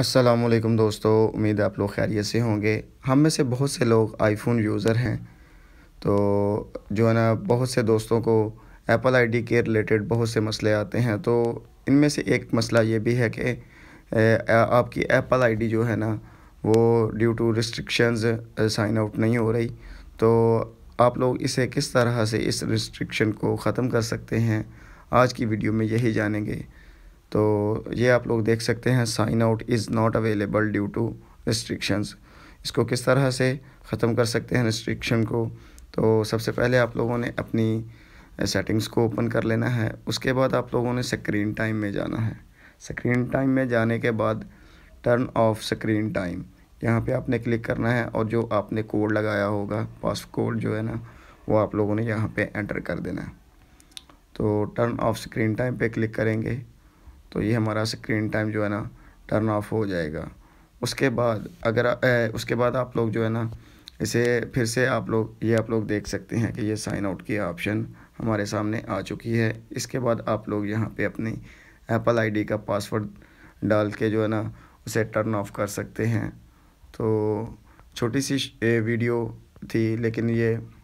असलम दोस्तों उम्मीद आप लोग खैरियत से होंगे हम में से बहुत से लोग आईफोन यूज़र हैं तो जो है ना बहुत से दोस्तों को एप्पल आईडी के रिलेटेड बहुत से मसले आते हैं तो इनमें से एक मसला ये भी है कि आपकी एप्पल आईडी जो है ना वो due to restrictions sign out नहीं हो रही तो आप लोग इसे किस तरह से इस रिस्ट्रिक्शन को ख़त्म कर सकते हैं आज की वीडियो में यही जानेंगे तो ये आप लोग देख सकते हैं sign out is not available due to restrictions इसको किस तरह से ख़त्म कर सकते हैं रिस्ट्रिक्शन को तो सबसे पहले आप लोगों ने अपनी सेटिंग्स को ओपन कर लेना है उसके बाद आप लोगों ने स्क्रीन टाइम में जाना है स्क्रीन टाइम में जाने के बाद टर्न ऑफ स्क्रीन टाइम यहाँ पे आपने क्लिक करना है और जो आपने कोड लगाया होगा पास कोड जो है ना वो आप लोगों ने यहाँ पे एंटर कर देना है तो टर्न ऑफ स्क्रीन टाइम पे क्लिक करेंगे तो ये हमारा स्क्रीन टाइम जो है ना टर्न ऑफ हो जाएगा उसके बाद अगर ए, उसके बाद आप लोग जो है ना इसे फिर से आप लोग ये आप लोग देख सकते हैं कि ये साइन आउट की ऑप्शन हमारे सामने आ चुकी है इसके बाद आप लोग यहाँ पे अपनी एप्पल आईडी का पासवर्ड डाल के जो है ना उसे टर्न ऑफ कर सकते हैं तो छोटी सी वीडियो थी लेकिन ये